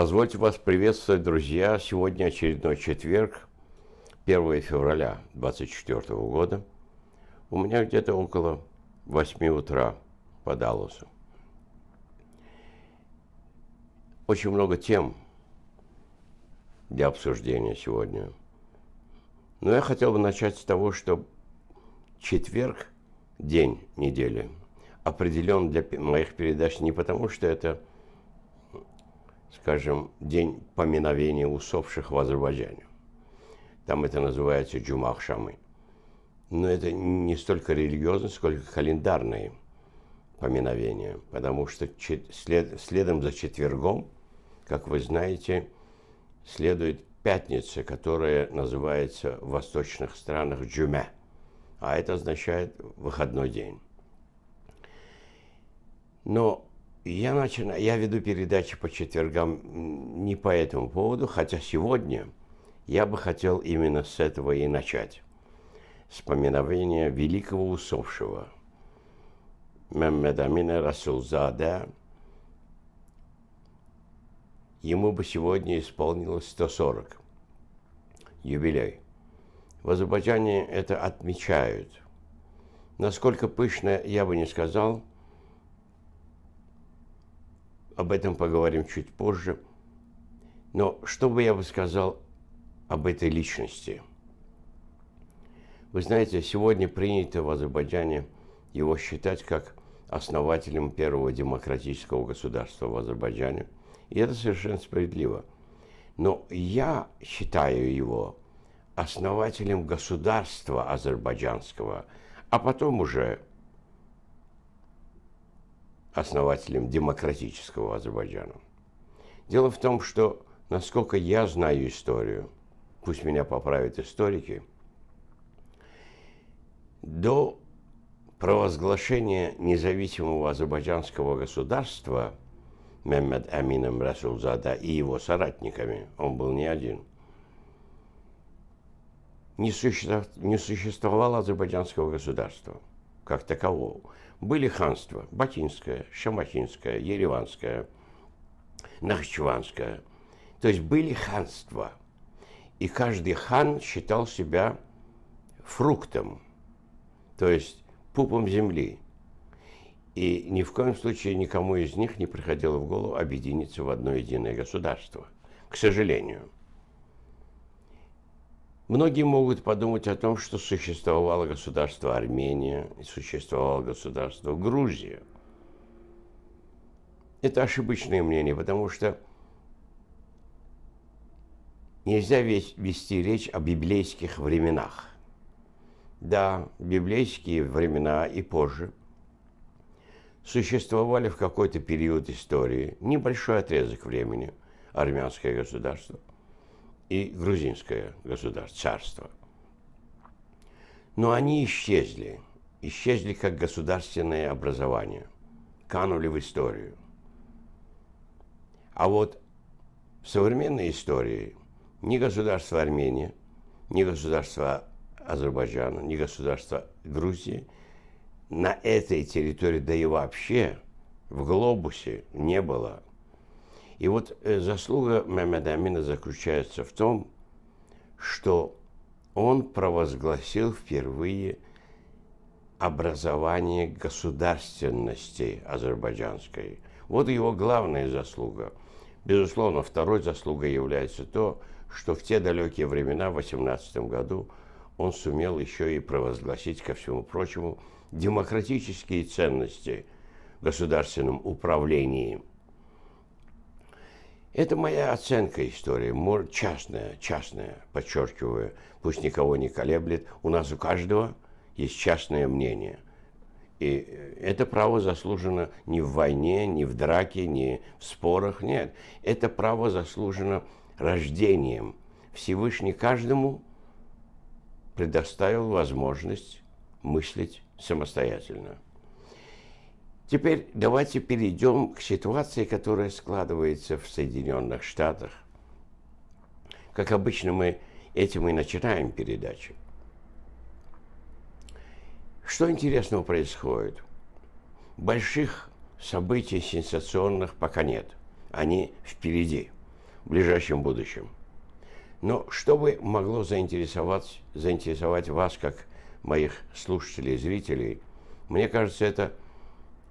Позвольте вас приветствовать, друзья. Сегодня очередной четверг, 1 февраля 2024 года. У меня где-то около 8 утра по Далласу. Очень много тем для обсуждения сегодня. Но я хотел бы начать с того, что четверг, день недели, определен для моих передач не потому, что это скажем, день поминовения усопших в Азербайджане. Там это называется джумах шамы, Но это не столько религиозное, сколько календарное поминовение, потому что след, следом за четвергом, как вы знаете, следует пятница, которая называется в восточных странах джуме, а это означает выходной день. Но я начинаю, я веду передачи по четвергам не по этому поводу, хотя сегодня я бы хотел именно с этого и начать. С великого усопшего Маммед Расулзада. Ему бы сегодня исполнилось 140. Юбилей. В Азербайджане это отмечают. Насколько пышно, я бы не сказал – об этом поговорим чуть позже. Но что бы я бы сказал об этой личности? Вы знаете, сегодня принято в Азербайджане его считать как основателем первого демократического государства в Азербайджане. И это совершенно справедливо. Но я считаю его основателем государства азербайджанского, а потом уже основателем демократического Азербайджана. Дело в том, что, насколько я знаю историю, пусть меня поправят историки, до провозглашения независимого азербайджанского государства Меммед Амином Расулзада и его соратниками, он был не один, не существовало азербайджанского государства как такового были ханства – Батинское, Шамахинское, Ереванское, Нахчеванское. То есть были ханства. И каждый хан считал себя фруктом, то есть пупом земли. И ни в коем случае никому из них не приходило в голову объединиться в одно единое государство, к сожалению – Многие могут подумать о том, что существовало государство Армения и существовало государство Грузия. Это ошибочное мнение, потому что нельзя вести речь о библейских временах. Да, библейские времена и позже существовали в какой-то период истории, небольшой отрезок времени, армянское государство и грузинское государство, царство. Но они исчезли, исчезли как государственное образование, канули в историю. А вот в современной истории ни государство Армения, ни государство Азербайджана, ни государство Грузии на этой территории, да и вообще в глобусе не было и вот э, заслуга Мамеда Амина заключается в том, что он провозгласил впервые образование государственности азербайджанской. Вот его главная заслуга. Безусловно, второй заслугой является то, что в те далекие времена, в 18 году, он сумел еще и провозгласить, ко всему прочему, демократические ценности в государственном управлении – это моя оценка истории, может, частная, частная, подчеркиваю, пусть никого не колеблет, у нас у каждого есть частное мнение. И это право заслужено не в войне, не в драке, не в спорах, нет. Это право заслужено рождением. Всевышний каждому предоставил возможность мыслить самостоятельно. Теперь давайте перейдем к ситуации, которая складывается в Соединенных Штатах. Как обычно, мы этим и начинаем передачу. Что интересного происходит? Больших событий сенсационных пока нет. Они впереди, в ближайшем будущем. Но что бы могло заинтересовать, заинтересовать вас, как моих слушателей и зрителей, мне кажется, это –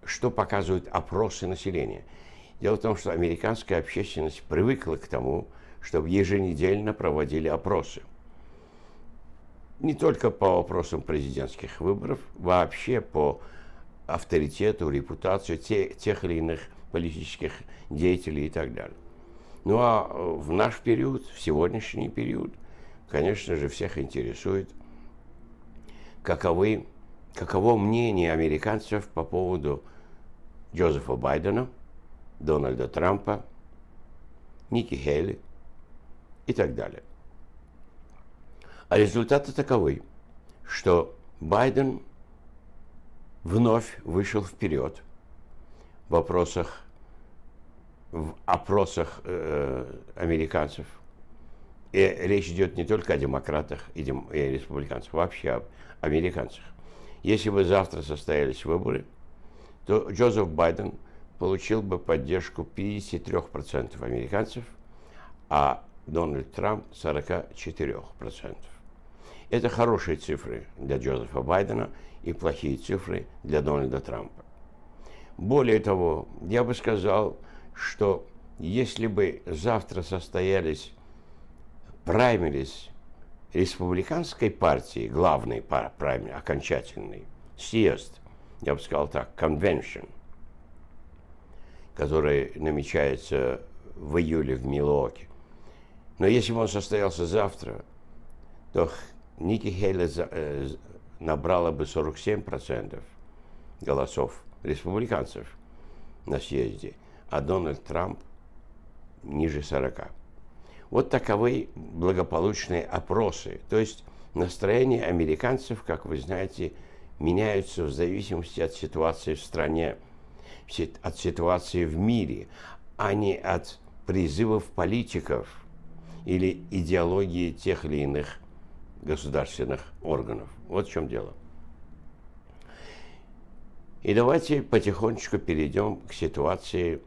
что показывают опросы населения. Дело в том, что американская общественность привыкла к тому, чтобы еженедельно проводили опросы. Не только по вопросам президентских выборов, вообще по авторитету, репутации те, тех или иных политических деятелей и так далее. Ну а э, в наш период, в сегодняшний период, конечно же, всех интересует, каковы, каково мнение американцев по поводу Джозефа Байдена, Дональда Трампа, Ники Хейли и так далее. А результаты таковы, что Байден вновь вышел вперед в вопросах, в опросах э, американцев. И речь идет не только о демократах и, дем, и республиканцах, вообще об американцах. Если бы завтра состоялись выборы – то Джозеф Байден получил бы поддержку 53% американцев, а Дональд Трамп 44%. Это хорошие цифры для Джозефа Байдена и плохие цифры для Дональда Трампа. Более того, я бы сказал, что если бы завтра состоялись праймерис республиканской партии, главной праймерис, окончательный съезд – я бы сказал так, конвеншн, который намечается в июле в Милуоке. Но если бы он состоялся завтра, то Ники Хейли э, набрала бы 47% голосов республиканцев на съезде, а Дональд Трамп ниже 40. Вот таковы благополучные опросы, то есть настроение американцев, как вы знаете, меняются в зависимости от ситуации в стране, от ситуации в мире, а не от призывов политиков или идеологии тех или иных государственных органов. Вот в чем дело. И давайте потихонечку перейдем к ситуации,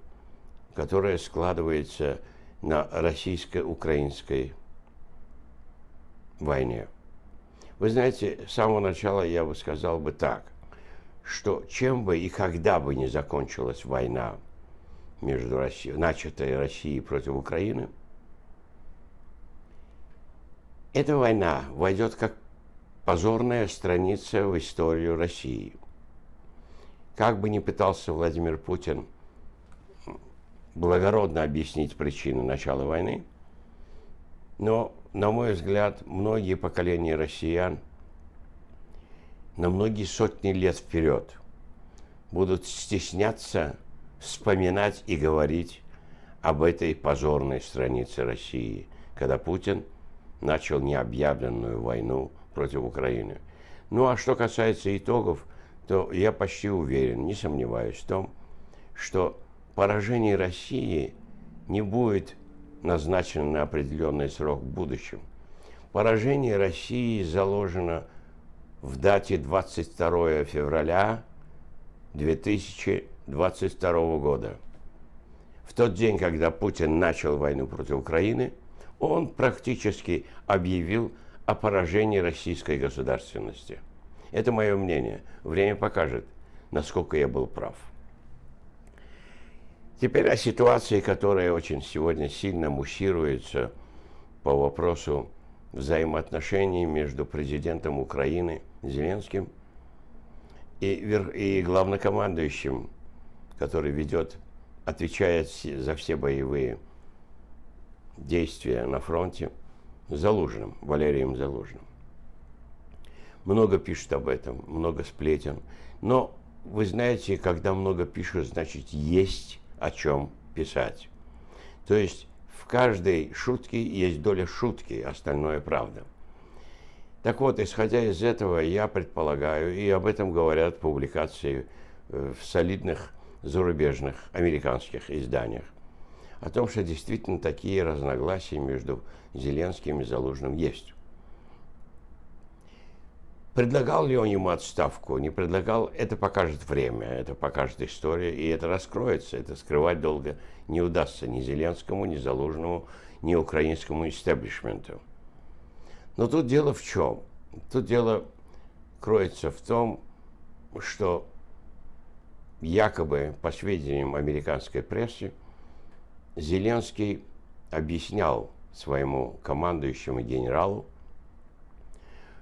которая складывается на российско-украинской войне. Вы знаете, с самого начала я бы сказал бы так, что чем бы и когда бы не закончилась война между Россией, начатой Россией против Украины, эта война войдет как позорная страница в историю России. Как бы ни пытался Владимир Путин благородно объяснить причины начала войны, но на мой взгляд, многие поколения россиян на многие сотни лет вперед будут стесняться вспоминать и говорить об этой позорной странице России, когда Путин начал необъявленную войну против Украины. Ну а что касается итогов, то я почти уверен, не сомневаюсь в том, что поражение России не будет назначены на определенный срок в будущем. Поражение России заложено в дате 22 февраля 2022 года. В тот день, когда Путин начал войну против Украины, он практически объявил о поражении российской государственности. Это мое мнение. Время покажет, насколько я был прав. Теперь о ситуации, которая очень сегодня сильно муссируется по вопросу взаимоотношений между президентом Украины Зеленским и, и главнокомандующим, который ведет, отвечает за все боевые действия на фронте Залужным, Валерием Залужным. Много пишут об этом, много сплетен. Но вы знаете, когда много пишут, значит есть о чем писать. То есть в каждой шутке есть доля шутки, остальное правда. Так вот, исходя из этого, я предполагаю, и об этом говорят публикации э, в солидных зарубежных американских изданиях, о том, что действительно такие разногласия между Зеленским и Залужным есть. Предлагал ли он ему отставку, не предлагал, это покажет время, это покажет история, и это раскроется. Это скрывать долго не удастся ни Зеленскому, ни Залужному, ни украинскому истеблишменту. Но тут дело в чем? Тут дело кроется в том, что якобы, по сведениям американской прессы, Зеленский объяснял своему командующему генералу,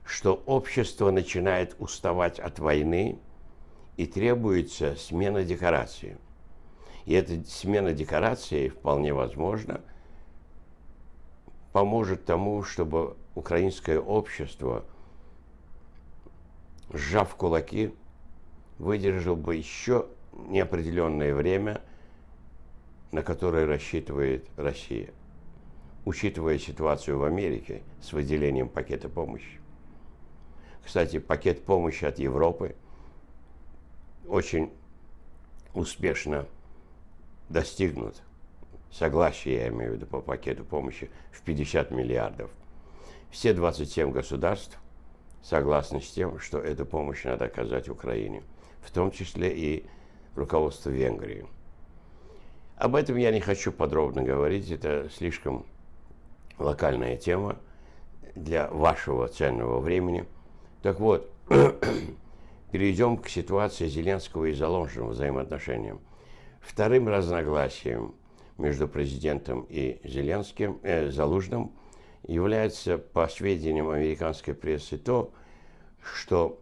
что общество начинает уставать от войны и требуется смена декорации. И эта смена декорации вполне возможно поможет тому, чтобы украинское общество, сжав кулаки, выдержал бы еще неопределенное время, на которое рассчитывает Россия, учитывая ситуацию в Америке с выделением пакета помощи. Кстати, пакет помощи от Европы очень успешно достигнут. Согласие, я имею в виду, по пакету помощи в 50 миллиардов. Все 27 государств согласны с тем, что эту помощь надо оказать Украине, в том числе и руководство Венгрии. Об этом я не хочу подробно говорить, это слишком локальная тема для вашего ценного времени – так вот, перейдем к ситуации Зеленского и Заложенного взаимоотношениям. Вторым разногласием между президентом и Зеленским, э, Залужным является, по сведениям американской прессы, то, что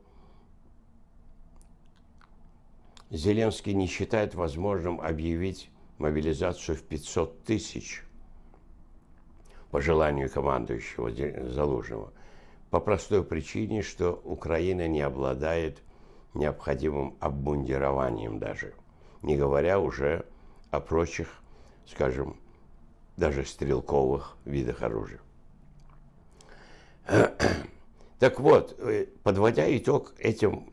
Зеленский не считает возможным объявить мобилизацию в 500 тысяч по желанию командующего Залужного – по простой причине, что Украина не обладает необходимым обмундированием даже, не говоря уже о прочих, скажем, даже стрелковых видах оружия. Так вот, э, подводя итог этим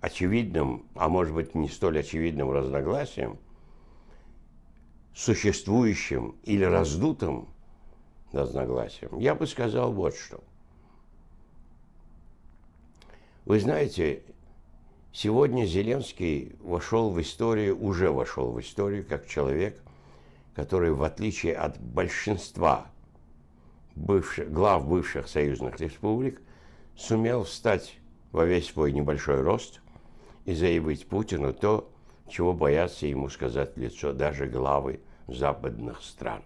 очевидным, а может быть не столь очевидным разногласиям, существующим или раздутым разногласиям, я бы сказал вот что. Вы знаете, сегодня Зеленский вошел в историю, уже вошел в историю как человек, который в отличие от большинства бывших, глав бывших союзных республик сумел встать во весь свой небольшой рост и заявить Путину то, чего боятся ему сказать лицо даже главы западных стран.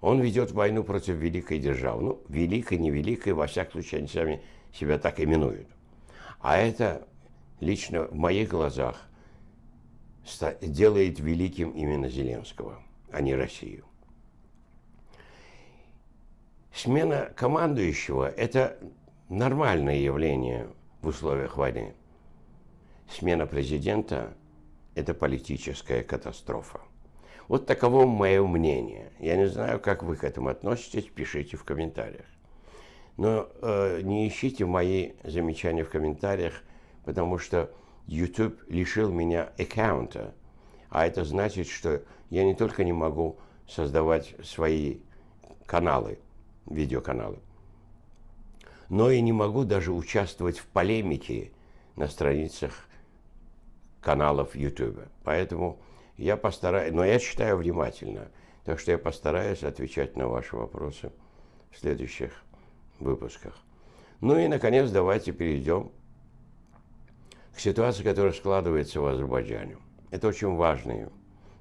Он ведет войну против великой державы. Ну, великой, не великой во всяком случае, они сами себя так именуют. А это лично в моих глазах делает великим именно Зеленского, а не Россию. Смена командующего – это нормальное явление в условиях войны. Смена президента – это политическая катастрофа. Вот таково мое мнение. Я не знаю, как вы к этому относитесь, пишите в комментариях. Но э, не ищите мои замечания в комментариях, потому что YouTube лишил меня аккаунта. А это значит, что я не только не могу создавать свои каналы, видеоканалы, но и не могу даже участвовать в полемике на страницах каналов YouTube. Поэтому я постараюсь, но я читаю внимательно, так что я постараюсь отвечать на ваши вопросы в следующих выпусках. Ну и, наконец, давайте перейдем к ситуации, которая складывается в Азербайджане. Это очень важный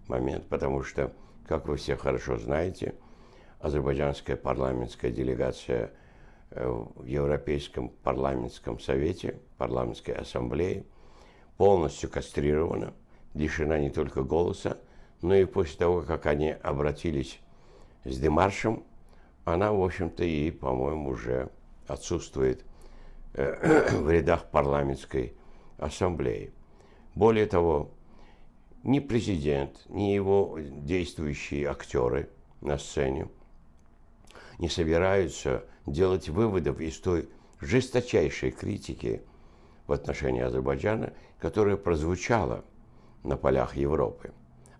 момент, потому что, как вы все хорошо знаете, азербайджанская парламентская делегация э, в Европейском парламентском совете, парламентской ассамблее, полностью кастрирована, лишена не только голоса, но и после того, как они обратились с Демаршем она, в общем-то, и, по-моему, уже отсутствует э, в рядах парламентской ассамблеи. Более того, ни президент, ни его действующие актеры на сцене не собираются делать выводов из той жесточайшей критики в отношении Азербайджана, которая прозвучала на полях Европы.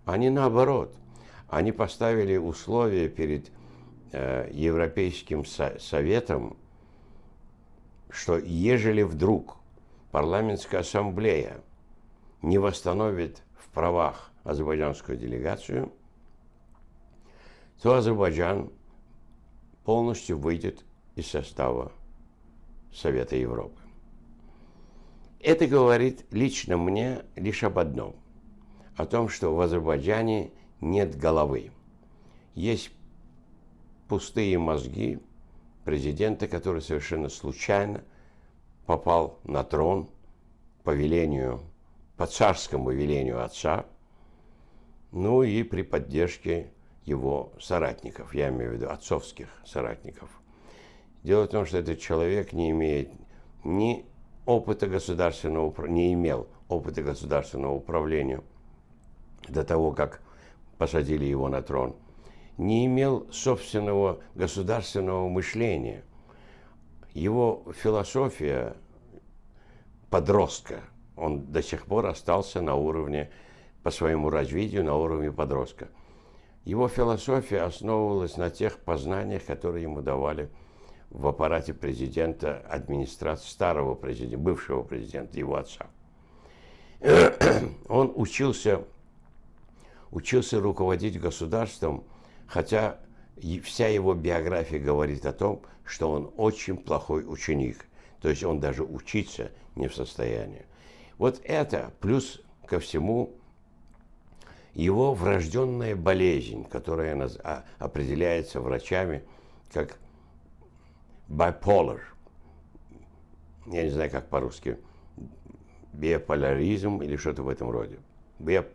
Они наоборот, они поставили условия перед Э, Европейским Советом, что ежели вдруг парламентская ассамблея не восстановит в правах азербайджанскую делегацию, то Азербайджан полностью выйдет из состава Совета Европы. Это говорит лично мне лишь об одном. О том, что в Азербайджане нет головы. Есть пустые мозги президента, который совершенно случайно попал на трон по велению, по царскому велению отца, ну и при поддержке его соратников, я имею в виду отцовских соратников. Дело в том, что этот человек не имеет ни опыта государственного не имел опыта государственного управления до того, как посадили его на трон – не имел собственного государственного мышления. Его философия подростка, он до сих пор остался на уровне, по своему развитию, на уровне подростка. Его философия основывалась на тех познаниях, которые ему давали в аппарате президента, администрации старого президента, бывшего президента, его отца. Он учился, учился руководить государством – Хотя вся его биография говорит о том, что он очень плохой ученик. То есть он даже учиться не в состоянии. Вот это, плюс ко всему, его врожденная болезнь, которая а, определяется врачами как bipolar. Я не знаю, как по-русски. Биополяризм или что-то в этом роде.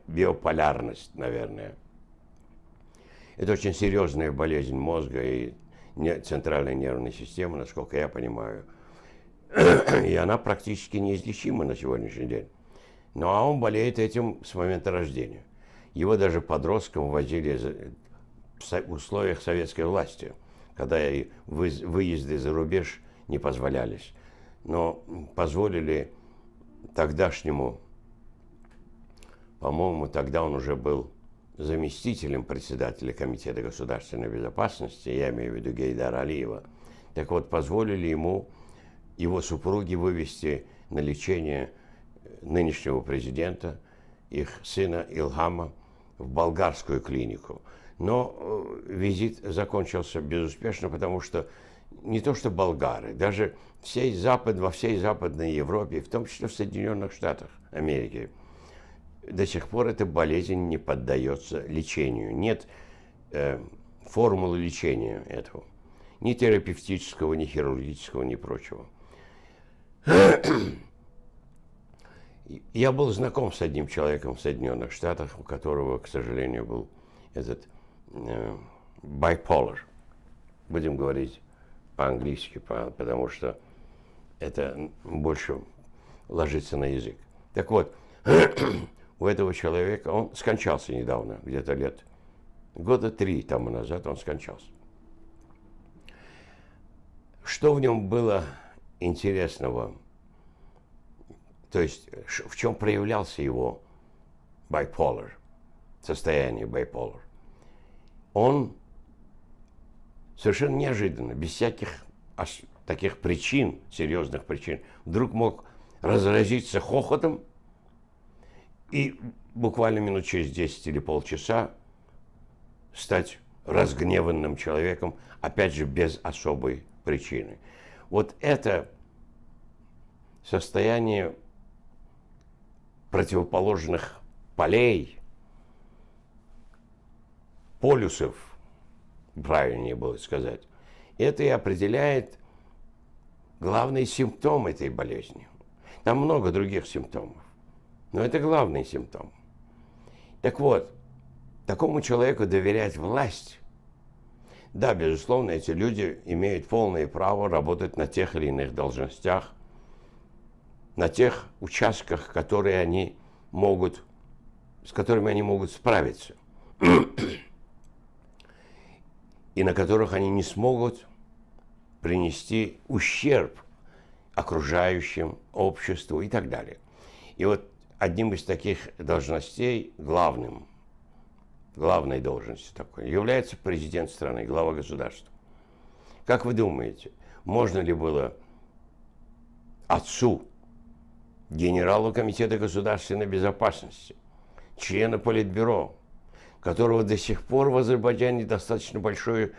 биополярность, наверное. Это очень серьезная болезнь мозга и центральной нервной системы, насколько я понимаю. И она практически неизлечима на сегодняшний день. Ну а он болеет этим с момента рождения. Его даже подростком возили в условиях советской власти, когда выезды за рубеж не позволялись. Но позволили тогдашнему, по-моему, тогда он уже был заместителем председателя Комитета государственной безопасности, я имею в виду Гейдара Алиева, так вот, позволили ему, его супруге, вывести на лечение э, нынешнего президента, их сына Илхама, в болгарскую клинику. Но э, визит закончился безуспешно, потому что не то что болгары, даже всей Запад, во всей Западной Европе, в том числе в Соединенных Штатах Америки – до сих пор эта болезнь не поддается лечению. Нет э, формулы лечения этого. Ни терапевтического, ни хирургического, ни прочего. Я был знаком с одним человеком в Соединенных Штатах, у которого, к сожалению, был этот э, Будем говорить по-английски, по, потому что это больше ложится на язык. Так вот, у этого человека, он скончался недавно, где-то лет, года три тому назад он скончался. Что в нем было интересного? То есть, в чем проявлялся его bipolar, состояние bipolar? Он совершенно неожиданно, без всяких таких причин, серьезных причин, вдруг мог разразиться хохотом и буквально минут через 10 или полчаса стать разгневанным человеком, опять же, без особой причины. Вот это состояние противоположных полей, полюсов, правильнее было сказать, это и определяет главный симптом этой болезни. Там много других симптомов. Но это главный симптом. Так вот, такому человеку доверять власть. Да, безусловно, эти люди имеют полное право работать на тех или иных должностях, на тех участках, которые они могут, с которыми они могут справиться. И на которых они не смогут принести ущерб окружающим, обществу и так далее. И вот одним из таких должностей, главным, главной должностью такой, является президент страны, глава государства. Как вы думаете, можно ли было отцу генералу Комитета государственной безопасности, члена Политбюро, которого до сих пор в Азербайджане достаточно большую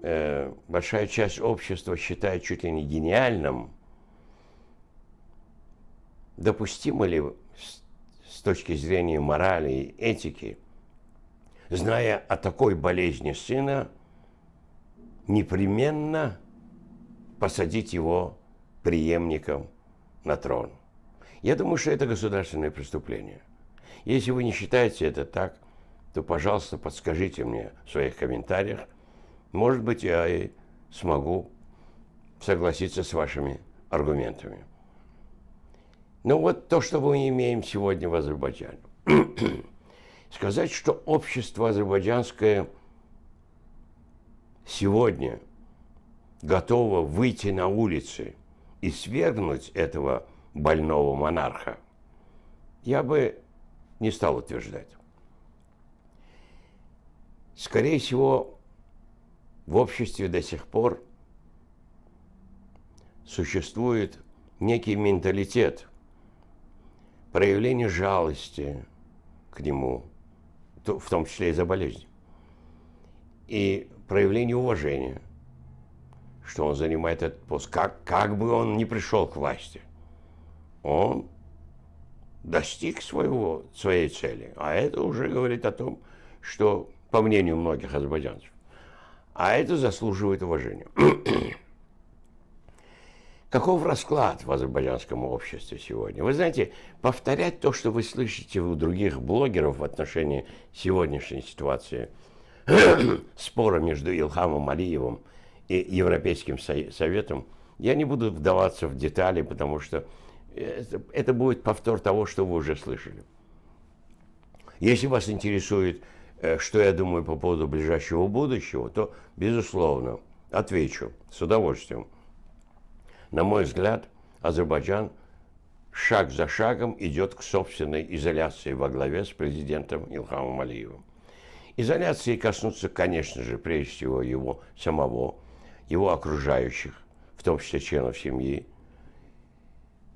э, большая часть общества считает чуть ли не гениальным, допустимо ли с точки зрения морали и этики, зная о такой болезни сына, непременно посадить его преемником на трон. Я думаю, что это государственное преступление. Если вы не считаете это так, то, пожалуйста, подскажите мне в своих комментариях. Может быть, я и смогу согласиться с вашими аргументами. Ну вот то, что мы имеем сегодня в Азербайджане. Сказать, что общество азербайджанское сегодня готово выйти на улицы и свергнуть этого больного монарха, я бы не стал утверждать. Скорее всего, в обществе до сих пор существует некий менталитет – проявление жалости к нему, в том числе и за болезнь, и проявление уважения, что он занимает этот пост, как, как бы он ни пришел к власти. Он достиг своего, своей цели, а это уже говорит о том, что, по мнению многих азербайджанцев, а это заслуживает уважения. Каков расклад в азербайджанском обществе сегодня? Вы знаете, повторять то, что вы слышите у других блогеров в отношении сегодняшней ситуации спора между Илхамом Алиевым и Европейским Советом, я не буду вдаваться в детали, потому что это, это будет повтор того, что вы уже слышали. Если вас интересует, э, что я думаю по поводу ближайшего будущего, то, безусловно, отвечу с удовольствием – на мой взгляд, Азербайджан шаг за шагом идет к собственной изоляции во главе с президентом Илхамом Алиевым. Изоляции коснутся, конечно же, прежде всего его самого, его окружающих, в том числе членов семьи.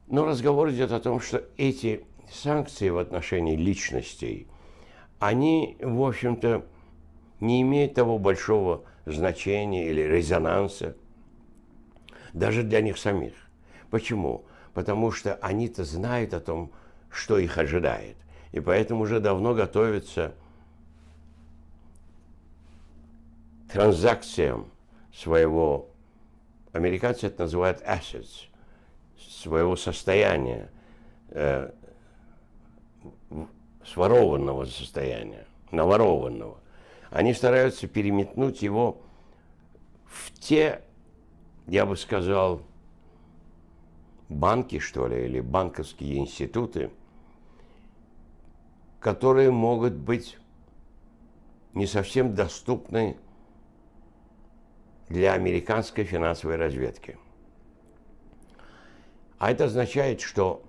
Но разговор идет о том, что эти санкции в отношении личностей, они, в общем-то, не имеют того большого значения или резонанса, даже для них самих. Почему? Потому что они-то знают о том, что их ожидает. И поэтому уже давно готовятся транзакциям своего, американцы это называют assets, своего состояния, э, сворованного состояния, наворованного. Они стараются переметнуть его в те я бы сказал, банки, что ли, или банковские институты, которые могут быть не совсем доступны для американской финансовой разведки. А это означает, что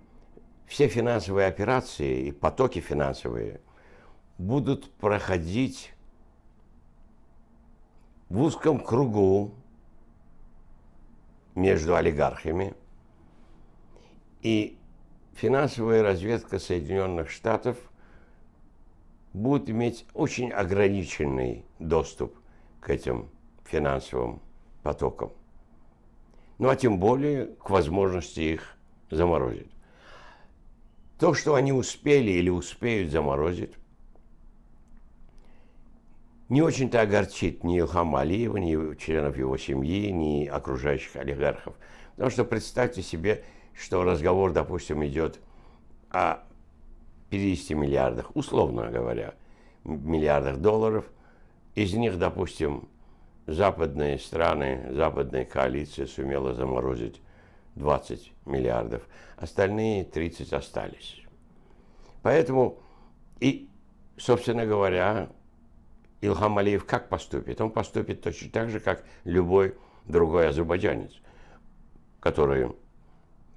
все финансовые операции и потоки финансовые будут проходить в узком кругу между олигархами. И финансовая разведка Соединенных Штатов будет иметь очень ограниченный доступ к этим финансовым потокам. Ну а тем более к возможности их заморозить. То, что они успели или успеют заморозить, не очень-то огорчит ни Илхама ни членов его семьи, ни окружающих олигархов. Потому что представьте себе, что разговор, допустим, идет о 50 миллиардах, условно говоря, миллиардах долларов. Из них, допустим, западные страны, западная коалиция сумела заморозить 20 миллиардов. Остальные 30 остались. Поэтому и, собственно говоря, Илхам Алиев как поступит? Он поступит точно так же, как любой другой азербайджанец, который,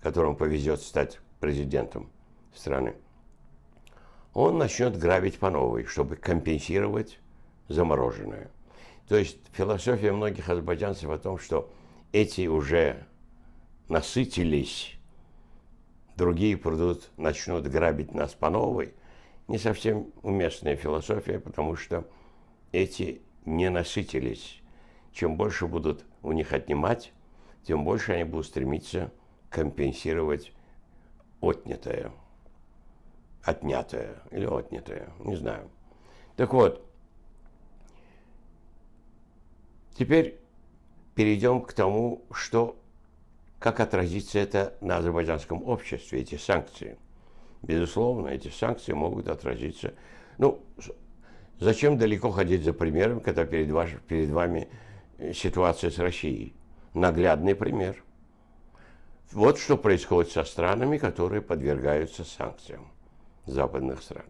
которому повезет стать президентом страны. Он начнет грабить по новой, чтобы компенсировать замороженное. То есть философия многих азербайджанцев о том, что эти уже насытились, другие придут, начнут грабить нас по новой, не совсем уместная философия, потому что эти не насытились. Чем больше будут у них отнимать, тем больше они будут стремиться компенсировать отнятое, отнятое или отнятое, не знаю. Так вот, теперь перейдем к тому, что, как отразится это на азербайджанском обществе, эти санкции. Безусловно, эти санкции могут отразиться. Ну, Зачем далеко ходить за примером, когда перед, ваш, перед вами э, ситуация с Россией? Наглядный пример. Вот что происходит со странами, которые подвергаются санкциям западных стран.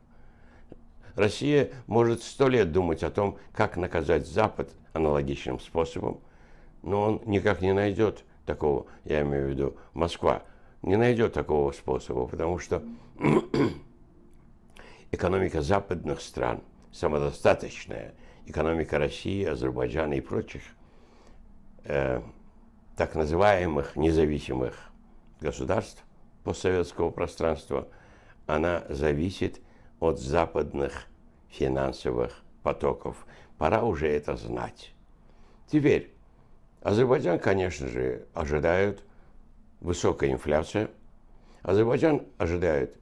Россия может сто лет думать о том, как наказать Запад аналогичным способом, но он никак не найдет такого, я имею в виду Москва, не найдет такого способа, потому что экономика западных стран – самодостаточная экономика России, Азербайджана и прочих э, так называемых независимых государств постсоветского пространства, она зависит от западных финансовых потоков. Пора уже это знать. Теперь, Азербайджан, конечно же, ожидает высокая инфляция. Азербайджан ожидает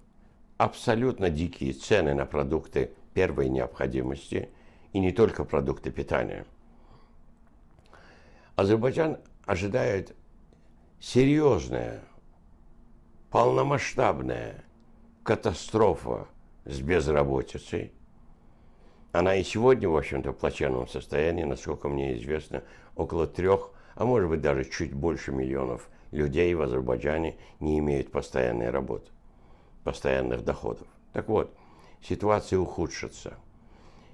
абсолютно дикие цены на продукты первой необходимости, и не только продукты питания. Азербайджан ожидает серьезная, полномасштабная катастрофа с безработицей. Она и сегодня, в общем-то, в плачевном состоянии, насколько мне известно, около трех, а может быть даже чуть больше миллионов людей в Азербайджане не имеют постоянной работы, постоянных доходов. Так вот, ситуация ухудшится.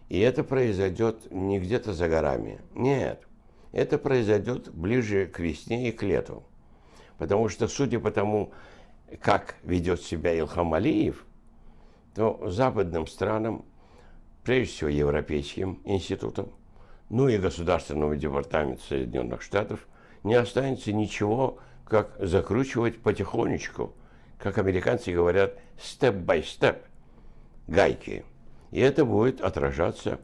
И это произойдет не где-то за горами. Нет, это произойдет ближе к весне и к лету. Потому что, судя по тому, как ведет себя Илхам Алиев, то западным странам, прежде всего европейским институтам, ну и Государственному департаменту Соединенных Штатов, не останется ничего, как закручивать потихонечку, как американцы говорят, степ-бай-степ. Step гайки. И это будет отражаться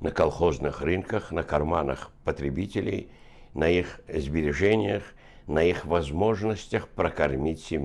на колхозных рынках, на карманах потребителей, на их сбережениях, на их возможностях прокормить семью.